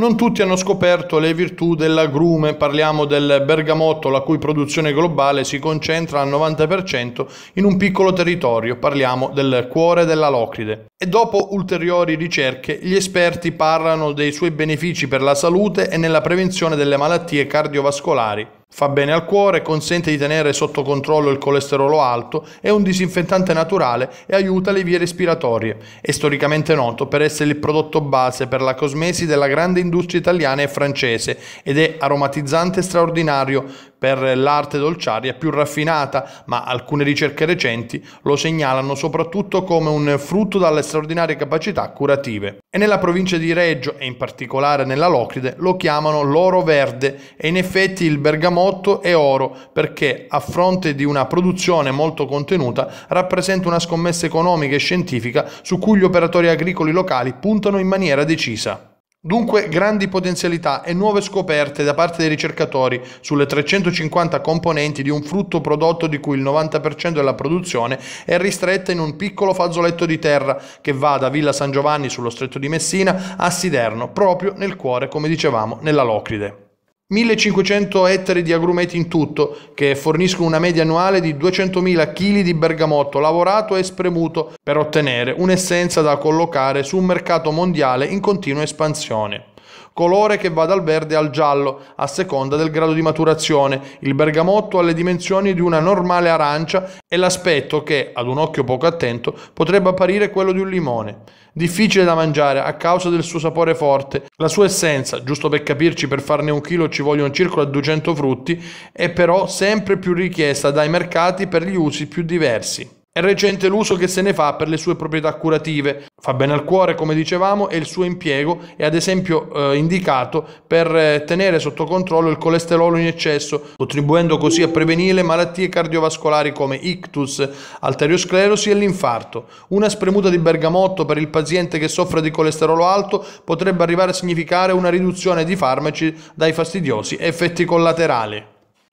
Non tutti hanno scoperto le virtù dell'agrume, parliamo del bergamotto la cui produzione globale si concentra al 90% in un piccolo territorio, parliamo del cuore della locride. E dopo ulteriori ricerche gli esperti parlano dei suoi benefici per la salute e nella prevenzione delle malattie cardiovascolari. Fa bene al cuore, consente di tenere sotto controllo il colesterolo alto, è un disinfettante naturale e aiuta le vie respiratorie. È storicamente noto per essere il prodotto base per la cosmesi della grande industria italiana e francese ed è aromatizzante straordinario per l'arte dolciaria più raffinata, ma alcune ricerche recenti lo segnalano soprattutto come un frutto dalle straordinarie capacità curative. E nella provincia di Reggio, e in particolare nella Locride, lo chiamano l'oro verde e in effetti il bergamotto è oro perché a fronte di una produzione molto contenuta rappresenta una scommessa economica e scientifica su cui gli operatori agricoli locali puntano in maniera decisa. Dunque grandi potenzialità e nuove scoperte da parte dei ricercatori sulle 350 componenti di un frutto prodotto di cui il 90% della produzione è ristretta in un piccolo fazzoletto di terra che va da Villa San Giovanni sullo stretto di Messina a Siderno, proprio nel cuore, come dicevamo, nella Locride. 1500 ettari di agrumeti in tutto, che forniscono una media annuale di 200.000 kg di bergamotto lavorato e spremuto per ottenere un'essenza da collocare su un mercato mondiale in continua espansione colore che va dal verde al giallo a seconda del grado di maturazione. Il bergamotto ha le dimensioni di una normale arancia e l'aspetto che, ad un occhio poco attento, potrebbe apparire quello di un limone. Difficile da mangiare a causa del suo sapore forte. La sua essenza, giusto per capirci, per farne un chilo ci vogliono circa 200 frutti, è però sempre più richiesta dai mercati per gli usi più diversi. È recente l'uso che se ne fa per le sue proprietà curative, fa bene al cuore come dicevamo e il suo impiego è ad esempio eh, indicato per eh, tenere sotto controllo il colesterolo in eccesso, contribuendo così a prevenire malattie cardiovascolari come ictus, arteriosclerosi e l'infarto. Una spremuta di bergamotto per il paziente che soffre di colesterolo alto potrebbe arrivare a significare una riduzione di farmaci dai fastidiosi effetti collaterali.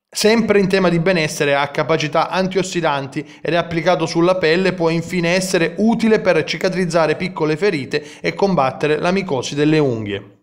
Sempre in tema di benessere ha capacità antiossidanti ed è applicato sulla pelle può infine essere utile per cicatrizzare piccole ferite e combattere la micosi delle unghie.